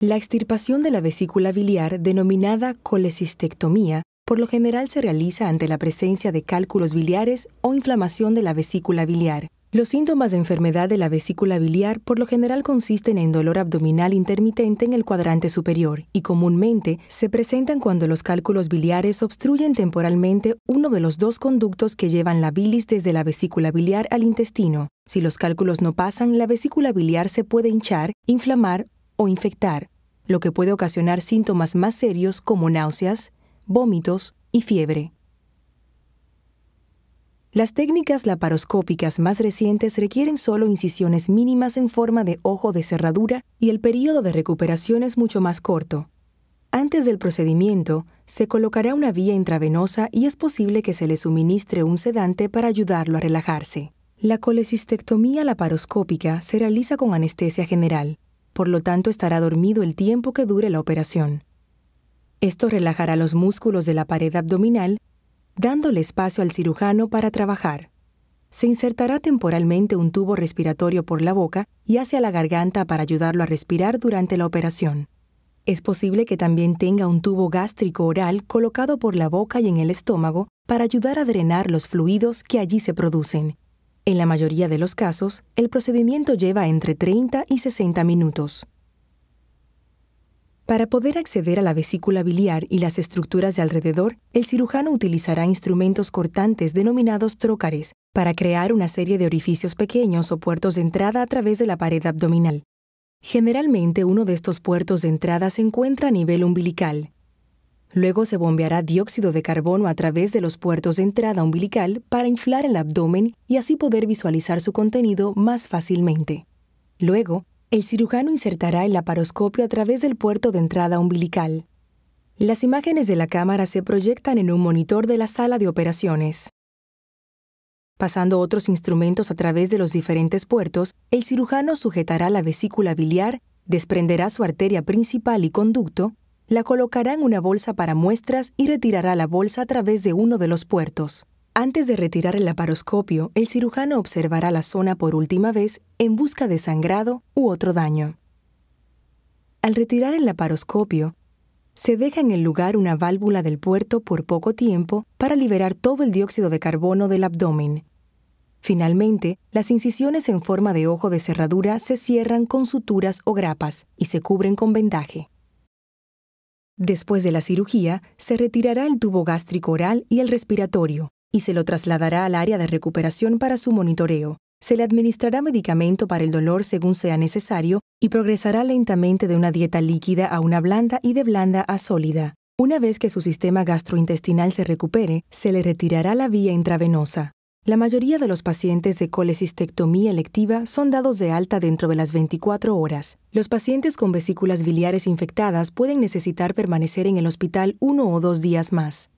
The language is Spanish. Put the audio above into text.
La extirpación de la vesícula biliar, denominada colecistectomía, por lo general se realiza ante la presencia de cálculos biliares o inflamación de la vesícula biliar. Los síntomas de enfermedad de la vesícula biliar por lo general consisten en dolor abdominal intermitente en el cuadrante superior y comúnmente se presentan cuando los cálculos biliares obstruyen temporalmente uno de los dos conductos que llevan la bilis desde la vesícula biliar al intestino. Si los cálculos no pasan, la vesícula biliar se puede hinchar, inflamar o infectar, lo que puede ocasionar síntomas más serios como náuseas, vómitos y fiebre. Las técnicas laparoscópicas más recientes requieren solo incisiones mínimas en forma de ojo de cerradura y el periodo de recuperación es mucho más corto. Antes del procedimiento, se colocará una vía intravenosa y es posible que se le suministre un sedante para ayudarlo a relajarse. La colecistectomía laparoscópica se realiza con anestesia general por lo tanto estará dormido el tiempo que dure la operación. Esto relajará los músculos de la pared abdominal, dándole espacio al cirujano para trabajar. Se insertará temporalmente un tubo respiratorio por la boca y hacia la garganta para ayudarlo a respirar durante la operación. Es posible que también tenga un tubo gástrico oral colocado por la boca y en el estómago para ayudar a drenar los fluidos que allí se producen en la mayoría de los casos, el procedimiento lleva entre 30 y 60 minutos. Para poder acceder a la vesícula biliar y las estructuras de alrededor, el cirujano utilizará instrumentos cortantes denominados trócares para crear una serie de orificios pequeños o puertos de entrada a través de la pared abdominal. Generalmente uno de estos puertos de entrada se encuentra a nivel umbilical, Luego se bombeará dióxido de carbono a través de los puertos de entrada umbilical para inflar el abdomen y así poder visualizar su contenido más fácilmente. Luego, el cirujano insertará el laparoscopio a través del puerto de entrada umbilical. Las imágenes de la cámara se proyectan en un monitor de la sala de operaciones. Pasando otros instrumentos a través de los diferentes puertos, el cirujano sujetará la vesícula biliar, desprenderá su arteria principal y conducto, la colocará en una bolsa para muestras y retirará la bolsa a través de uno de los puertos. Antes de retirar el laparoscopio, el cirujano observará la zona por última vez en busca de sangrado u otro daño. Al retirar el laparoscopio, se deja en el lugar una válvula del puerto por poco tiempo para liberar todo el dióxido de carbono del abdomen. Finalmente, las incisiones en forma de ojo de cerradura se cierran con suturas o grapas y se cubren con vendaje. Después de la cirugía, se retirará el tubo gástrico oral y el respiratorio, y se lo trasladará al área de recuperación para su monitoreo. Se le administrará medicamento para el dolor según sea necesario y progresará lentamente de una dieta líquida a una blanda y de blanda a sólida. Una vez que su sistema gastrointestinal se recupere, se le retirará la vía intravenosa. La mayoría de los pacientes de colecistectomía electiva son dados de alta dentro de las 24 horas. Los pacientes con vesículas biliares infectadas pueden necesitar permanecer en el hospital uno o dos días más.